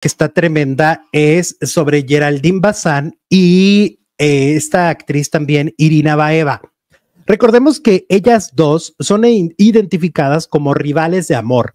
que está tremenda es sobre Geraldine Bazán y eh, esta actriz también, Irina Baeva. Recordemos que ellas dos son identificadas como rivales de amor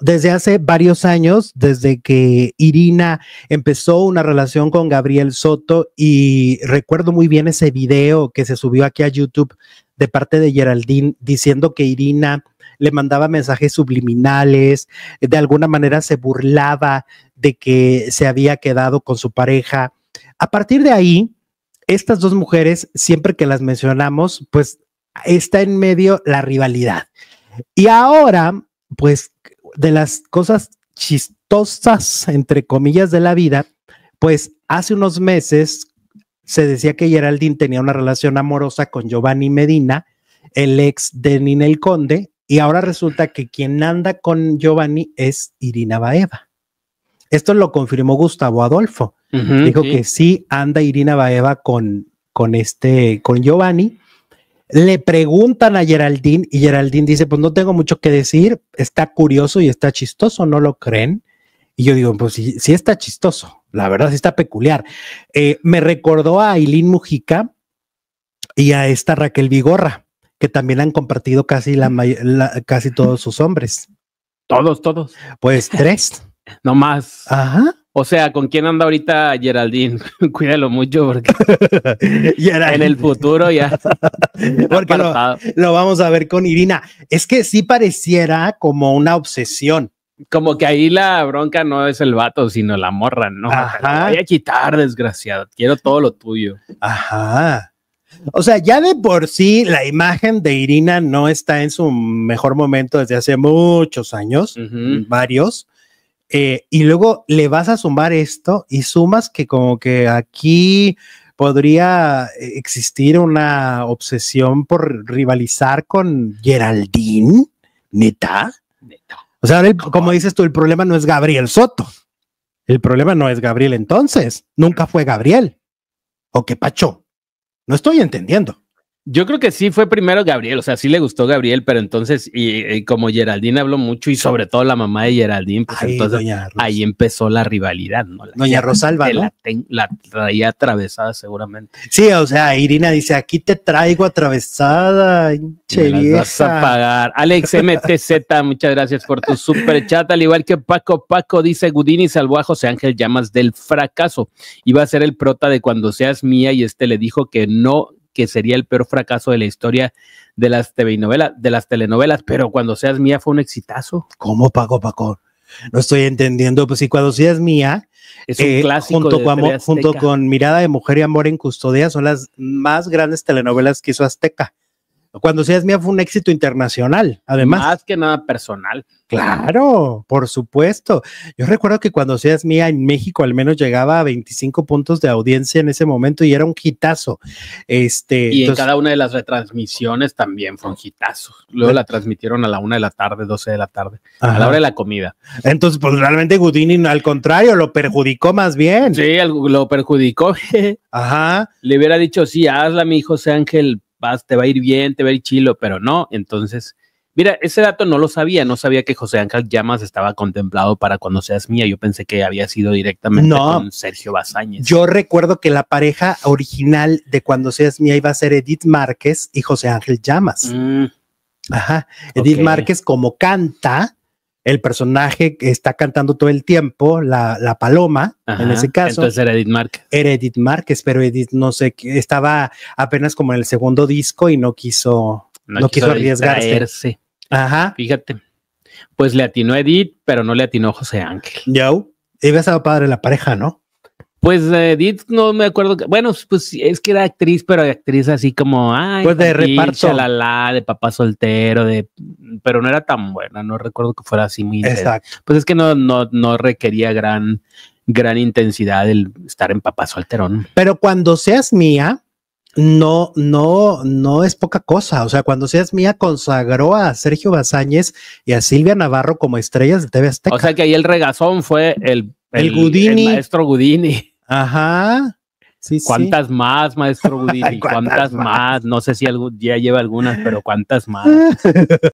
desde hace varios años, desde que Irina empezó una relación con Gabriel Soto y recuerdo muy bien ese video que se subió aquí a YouTube de parte de Geraldine diciendo que Irina le mandaba mensajes subliminales, de alguna manera se burlaba de que se había quedado con su pareja. A partir de ahí, estas dos mujeres, siempre que las mencionamos, pues está en medio la rivalidad. Y ahora, pues de las cosas chistosas, entre comillas, de la vida, pues hace unos meses se decía que Geraldine tenía una relación amorosa con Giovanni Medina, el ex de Ninel Conde, y ahora resulta que quien anda con Giovanni es Irina Baeva. Esto lo confirmó Gustavo Adolfo. Dijo que sí anda Irina Baeva con, con, este, con Giovanni. Le preguntan a Geraldine y Geraldine dice, pues no tengo mucho que decir, está curioso y está chistoso, ¿no lo creen? Y yo digo, pues sí, está chistoso, la verdad sí está peculiar. Eh, me recordó a Aileen Mujica y a esta Raquel Vigorra que también han compartido casi, la, casi todos sus hombres. Todos, todos. Pues tres. no más. Ajá. O sea, ¿con quién anda ahorita Geraldine? Cuídalo mucho porque en el futuro ya. porque lo, vamos a ver con Irina. Es que sí pareciera como una obsesión. Como que ahí la bronca no es el vato, sino la morra, ¿no? Ajá. voy a quitar, desgraciado. Quiero todo lo tuyo. Ajá. O sea, ya de por sí la imagen de Irina no está en su mejor momento desde hace muchos años, varios. Eh, y luego le vas a sumar esto y sumas que como que aquí podría eh, existir una obsesión por rivalizar con Geraldine, neta. O sea, como dices tú, el problema no es Gabriel Soto. El problema no es Gabriel entonces. Nunca fue Gabriel. ¿O que pacho? No estoy entendiendo. Yo creo que sí fue primero Gabriel, o sea, sí le gustó Gabriel, pero entonces, y, como Geraldine habló mucho y sobre todo la mamá de Geraldine, pues entonces ahí empezó la rivalidad, ¿no? doña Rosalba, La, traía atravesada seguramente. Sí, o sea, Irina dice, aquí te traigo atravesada, che vas a pagar. Alex MTZ, muchas gracias por tu super chat, al igual que Paco Paco dice, Gudini salvó a José Ángel Llamas del fracaso, iba a ser el prota de cuando seas mía y este le dijo que no, que sería el peor fracaso de la historia de las TV de las telenovelas, pero cuando seas mía fue un exitazo. ¿Cómo Paco Paco? No estoy entendiendo, pues si cuando seas mía, es eh, junto con Mirada de Mujer y Amor en Custodia son las más grandes telenovelas que hizo Azteca. Cuando seas mía fue un éxito internacional, además. Más que nada personal. Claro, por supuesto. Yo recuerdo que cuando seas mía en México al menos llegaba a 25 puntos de audiencia en ese momento y era un hitazo. Este, y en cada una de las retransmisiones también fue un hitazo. Luego la transmitieron a la una de la tarde, 12 de la tarde, a la hora de la comida. Entonces, pues realmente Gudini al contrario, lo perjudicó más bien. Sí, lo perjudicó. Ajá. Le hubiera dicho, sí, hazla, mi hijo, José Ángel, vas, te va a ir bien, te va a ir chilo, pero no. Entonces, mira, ese dato no lo sabía, no sabía que José Ángel Llamas estaba contemplado para cuando seas mía. Yo pensé que había sido directamente con Sergio Bazañez. Yo recuerdo que la pareja original de cuando seas mía iba a ser Edith Márquez y José Ángel Llamas. Mm. Ajá. Edith Márquez como canta el personaje que está cantando todo el tiempo, la, paloma, en ese caso. Entonces era Edith Márquez. Era Edith Márquez, pero Edith no sé, estaba apenas como en el segundo disco y no quiso, no, quiso, arriesgarse. Ajá. Fíjate. Pues le atinó Edith, pero no le atinó José Ángel. Yo, iba a estar padre la pareja, ¿no? Pues eh, no me acuerdo. Que, bueno, pues es que era actriz, pero actriz así como. Ay, pues de reparto. de papá soltero, de. Pero no era tan buena, no recuerdo que fuera así muy. Exacto. Pues es que no, no, no requería gran, gran intensidad el estar en papá soltero. Pero cuando seas mía, no, no, no es poca cosa. O sea, cuando seas mía, consagró a Sergio Bazáñez y a Silvia Navarro como estrellas de TV Azteca. O sea que ahí el regazón fue el, el, El maestro Gudini. Ajá. Sí, ¿Cuántas más, maestro ¿Cuántas, más? No sé si ya lleva algunas, pero ¿cuántas más?